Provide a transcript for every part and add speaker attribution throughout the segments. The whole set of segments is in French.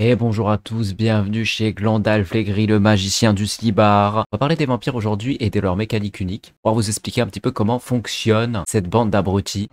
Speaker 1: Et bonjour à tous, bienvenue chez Glandalf Legris, le magicien du slibar. On va parler des vampires aujourd'hui et de leur mécanique unique. On va vous expliquer un petit peu comment fonctionne cette bande d'abrutis.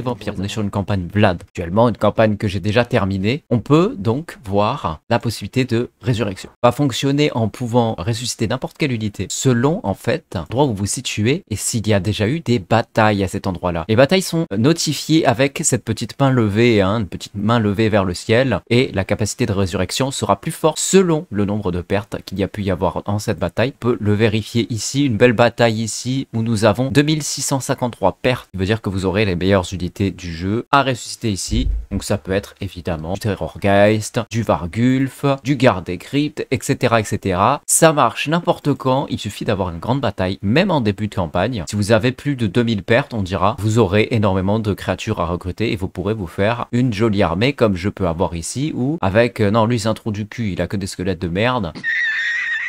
Speaker 1: vampires. on est sur une campagne Vlad. Actuellement, une campagne que j'ai déjà terminée. On peut donc voir la possibilité de résurrection. Va fonctionner en pouvant ressusciter n'importe quelle unité selon, en fait, l'endroit où vous vous situez et s'il y a déjà eu des batailles à cet endroit-là. Les batailles sont notifiées avec cette petite main levée, hein, une petite main levée vers le ciel et la capacité de résurrection sera plus forte selon le nombre de pertes qu'il y a pu y avoir en cette bataille. On peut le vérifier ici, une belle bataille ici où nous avons 2653 pertes. Ça veut dire que vous aurez les meilleures unités du jeu à ressusciter ici. Donc ça peut être évidemment du Terrorgeist, du Vargulf, du Garde des Cryptes, etc. etc. Ça marche n'importe quand, il suffit d'avoir une grande bataille, même en début de campagne. Si vous avez plus de 2000 pertes, on dira, vous aurez énormément de créatures à recruter et vous pourrez vous faire une jolie armée comme je peux avoir ici, ou avec, euh, non lui c'est un trou du cul, il a que des squelettes de merde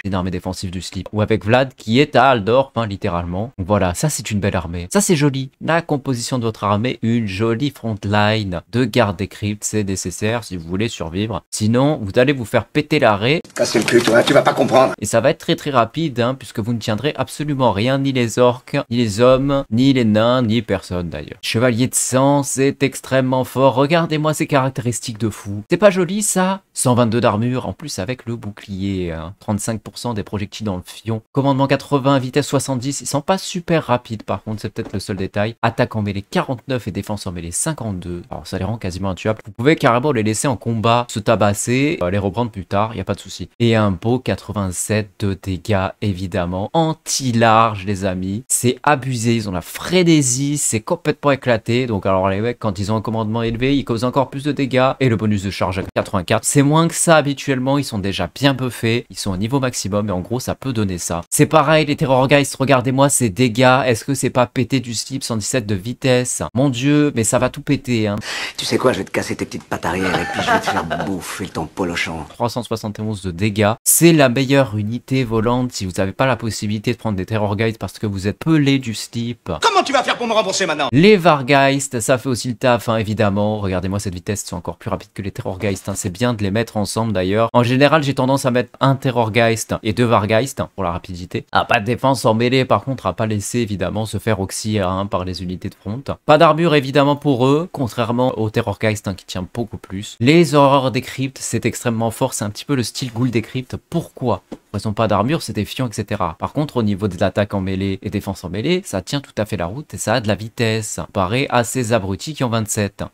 Speaker 1: une armée défensive du slip. Ou avec Vlad qui est à Aldorf, hein, littéralement. voilà, ça c'est une belle armée. Ça c'est joli. La composition de votre armée, une jolie frontline de garde des cryptes, c'est nécessaire si vous voulez survivre. Sinon, vous allez vous faire péter l'arrêt. Casse le cul, toi, hein, tu vas pas comprendre. Et ça va être très très rapide, hein, puisque vous ne tiendrez absolument rien, ni les orques, ni les hommes, ni les nains, ni personne d'ailleurs. Chevalier de sang, c'est extrêmement fort. Regardez-moi ces caractéristiques de fou. C'est pas joli ça 122 d'armure, en plus avec le bouclier, 35% hein. des projectiles dans le fion. Commandement 80, vitesse 70, ils sont pas super rapides par contre, c'est peut-être le seul détail. Attaque en mêlée 49 et défense en mêlée 52, alors ça les rend quasiment intuables. Vous pouvez carrément les laisser en combat, se tabasser, euh, les reprendre plus tard, il a pas de souci. Et un beau 87 de dégâts évidemment, anti-large les amis, c'est abusé, ils ont la frédésie. c'est complètement éclaté, donc alors les mecs quand ils ont un commandement élevé, ils causent encore plus de dégâts, et le bonus de charge à 84, c'est moins que ça habituellement, ils sont déjà bien buffés, ils sont au niveau maximum et en gros ça peut donner ça. C'est pareil les Terror regardez-moi ces dégâts, est-ce que c'est pas pété du slip 117 de vitesse Mon dieu, mais ça va tout péter hein. Tu sais quoi, je vais te casser tes petites pattes arrière et puis je vais te faire bouffer ton polochon. 371 de dégâts, c'est la meilleure unité volante si vous n'avez pas la possibilité de prendre des Terror parce que vous êtes pelé du slip. Comment tu vas faire pour me rembourser maintenant Les Vargeist, ça fait aussi le taf hein, évidemment, regardez-moi cette vitesse, ils sont encore plus rapides que les Terror hein. c'est bien de les mettre ensemble d'ailleurs. En général, j'ai tendance à mettre un Terrorgeist et deux Vargeist hein, pour la rapidité. à pas de défense en mêlée par contre, à pas laisser évidemment se faire oxy un par les unités de front. Pas d'armure évidemment pour eux, contrairement au Terrorgeist hein, qui tient beaucoup plus. Les horreurs des cryptes, c'est extrêmement fort, c'est un petit peu le style ghoul des cryptes. Pourquoi ils ont pas d'armure, c'est défiant, etc. Par contre, au niveau des attaques en mêlée et défense en mêlée, ça tient tout à fait la route et ça a de la vitesse. Paré à ces abrutis qui ont 27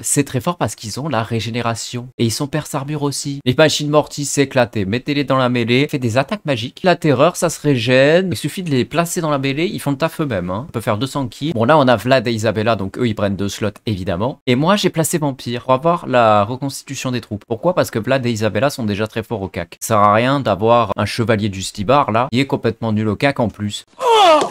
Speaker 1: c'est très fort parce qu'ils ont la régénération. Et ils sont perse aussi. Les machines mortis s'éclater, mettez-les dans la mêlée, faites des attaques magiques. La terreur, ça se régène. Il suffit de les placer dans la mêlée, ils font le taf eux-mêmes. Hein. On peut faire 200 kills. Bon là, on a Vlad et Isabella, donc eux, ils prennent deux slots, évidemment. Et moi, j'ai placé Vampire pour avoir la reconstitution des troupes. Pourquoi Parce que Vlad et Isabella sont déjà très forts au cac. Ça sert à rien d'avoir un chevalier du Stibar, là, il est complètement nul au cac en plus. Oh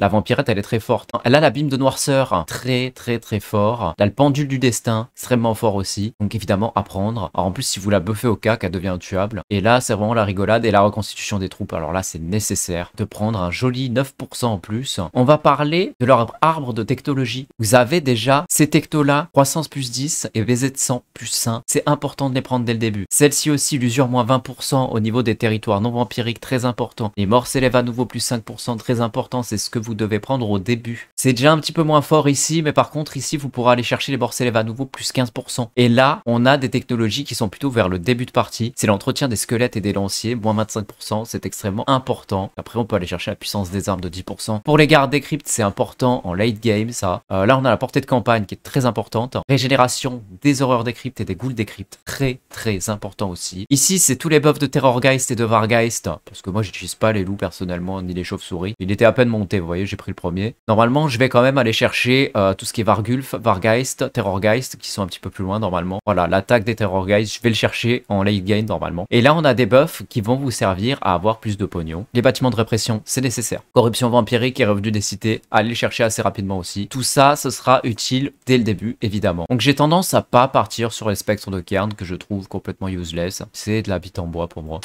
Speaker 1: la vampirette, elle est très forte. Hein. Elle a l'abîme de noirceur, hein. très très très fort. Elle a le pendule du destin, extrêmement fort aussi. Donc évidemment, à prendre. Alors en plus, si vous la buffez au cac, elle devient tuable. Et là, c'est vraiment la rigolade et la reconstitution des troupes. Alors là, c'est nécessaire de prendre un joli 9% en plus. On va parler de leur arbre de technologie. Vous avez déjà ces tectos là croissance plus 10 et VZ 100 plus 5. C'est important de les prendre dès le début. Celle-ci aussi, l'usure moins 20% au niveau des territoires non vampiriques, très important. Les morts s'élèvent à nouveau plus 5%, très important. C'est ce que vous devez prendre au début. C'est déjà un petit peu moins fort ici, mais par contre ici, vous pourrez aller chercher les bords élèves à nouveau plus 15%. Et là, on a des technologies qui sont plutôt vers le début de partie. C'est l'entretien des squelettes et des lanciers, moins 25%, c'est extrêmement important. Après, on peut aller chercher la puissance des armes de 10%. Pour les gardes des cryptes, c'est important en late game, ça. Euh, là, on a la portée de campagne qui est très importante. Régénération des horreurs des et des ghouls des cryptes, très très important aussi. Ici, c'est tous les buffs de Terrorgeist et de Vargeist, hein, parce que moi, j'utilise pas les loups personnellement, ni les chauves-souris. Il était à peine monté, voyez j'ai pris le premier. Normalement, je vais quand même aller chercher euh, tout ce qui est Vargulf, Vargeist, Terrorgeist, qui sont un petit peu plus loin normalement. Voilà, l'attaque des Terrorgeist, je vais le chercher en late game normalement. Et là, on a des buffs qui vont vous servir à avoir plus de pognon. Les bâtiments de répression, c'est nécessaire. Corruption vampirique est revenu des cités, allez le chercher assez rapidement aussi. Tout ça, ce sera utile dès le début, évidemment. Donc j'ai tendance à pas partir sur les spectres de Cairn que je trouve complètement useless. C'est de la bite en bois pour moi.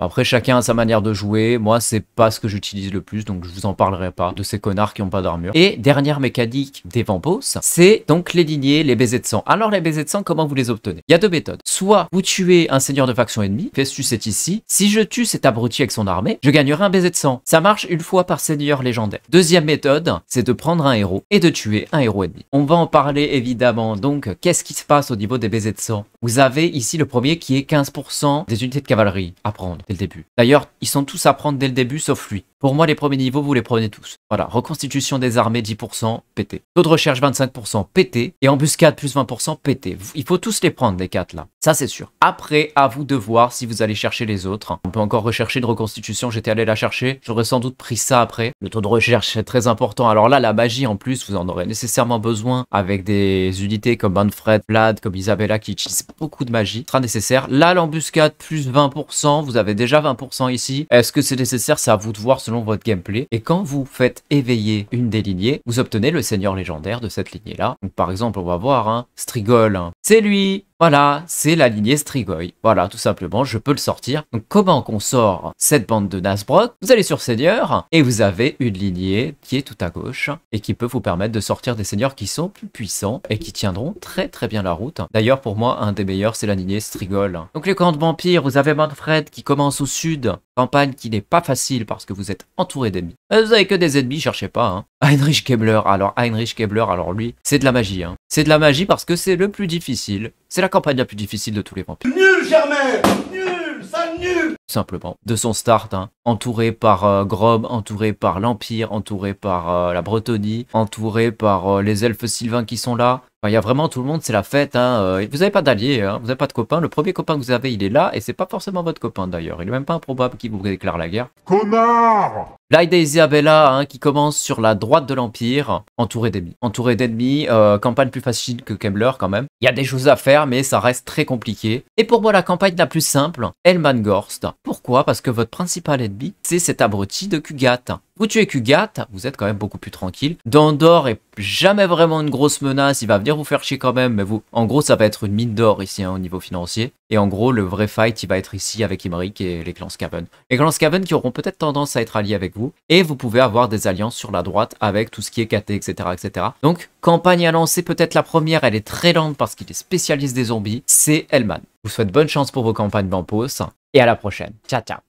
Speaker 1: Après, chacun a sa manière de jouer. Moi, c'est pas ce que j'utilise le plus, donc je vous en parlerai pas de ces connards qui ont pas d'armure. Et dernière mécanique des Vampos, c'est donc les lignées, les baisers de sang. Alors les baisers de sang, comment vous les obtenez Il y a deux méthodes. Soit vous tuez un seigneur de faction ennemie, Festus est ici. Si je tue cet abruti avec son armée, je gagnerai un baiser de sang. Ça marche une fois par seigneur légendaire. Deuxième méthode, c'est de prendre un héros et de tuer un héros ennemi. On va en parler évidemment, donc qu'est-ce qui se passe au niveau des baisers de sang vous avez ici le premier qui est 15% des unités de cavalerie à prendre dès le début. D'ailleurs, ils sont tous à prendre dès le début sauf lui. Pour moi, les premiers niveaux, vous les prenez tous. Voilà, reconstitution des armées 10%, pété. Taux de recherche 25%, pété. Et embuscade plus 20%, pété. Il faut tous les prendre, les quatre, là. Ça, c'est sûr. Après, à vous de voir si vous allez chercher les autres. On peut encore rechercher une reconstitution, j'étais allé la chercher. J'aurais sans doute pris ça après. Le taux de recherche est très important. Alors là, la magie en plus, vous en aurez nécessairement besoin avec des unités comme Manfred, Vlad, comme Isabella qui utilisent beaucoup de magie. Ce sera nécessaire. Là, l'embuscade plus 20%, vous avez déjà 20% ici. Est-ce que c'est nécessaire C'est à vous de voir votre gameplay. Et quand vous faites éveiller une des lignées, vous obtenez le seigneur légendaire de cette lignée-là. Donc par exemple, on va voir, un hein, Strigol, hein. c'est lui voilà, c'est la lignée Strigoi. Voilà, tout simplement, je peux le sortir. Donc comment qu'on sort cette bande de Nasbrock Vous allez sur Seigneur et vous avez une lignée qui est tout à gauche et qui peut vous permettre de sortir des seigneurs qui sont plus puissants et qui tiendront très très bien la route. D'ailleurs, pour moi, un des meilleurs, c'est la lignée Strigol. Donc les camps de vampires, vous avez Manfred qui commence au sud, campagne qui n'est pas facile parce que vous êtes entouré d'ennemis. Euh, vous avez que des ennemis, cherchez pas. Hein. Heinrich Kebler. Alors Heinrich Kebler, alors lui, c'est de la magie. Hein. C'est de la magie parce que c'est le plus difficile. C'est la campagne la plus difficile de tous les vampires. Nul, Germain Nul Ça nul Simplement. De son start, hein. entouré par euh, Grob, entouré par l'Empire, entouré par euh, la Bretonie, entouré par euh, les elfes sylvains qui sont là. Il y a vraiment tout le monde, c'est la fête. Hein. Vous n'avez pas d'alliés, hein. vous n'avez pas de copain. Le premier copain que vous avez, il est là, et c'est pas forcément votre copain d'ailleurs. Il est même pas improbable qu'il vous déclare la guerre. Connard L'Aida Isabella hein, qui commence sur la droite de l'Empire, entouré d'ennemis. Entouré d'ennemis, euh, campagne plus facile que Kembler quand même. Il y a des choses à faire, mais ça reste très compliqué. Et pour moi, la campagne la plus simple, Gorst. Pourquoi Parce que votre principal ennemi, c'est cet abruti de Kugat. Vous tuez Kugat, vous êtes quand même beaucoup plus tranquille. Dandor est jamais vraiment une grosse menace, il va venir vous faire chier quand même, mais vous, en gros, ça va être une mine d'or ici hein, au niveau financier. Et en gros, le vrai fight, il va être ici avec Imric et les clans Skaven. Les clans Skaven qui auront peut-être tendance à être alliés avec vous. Et vous pouvez avoir des alliances sur la droite avec tout ce qui est KT, etc. etc. Donc, campagne à lancer, peut-être la première, elle est très lente parce qu'il est spécialiste des zombies. C'est Hellman. Je vous souhaite bonne chance pour vos campagnes d'Ampos. Et à la prochaine. Ciao, ciao.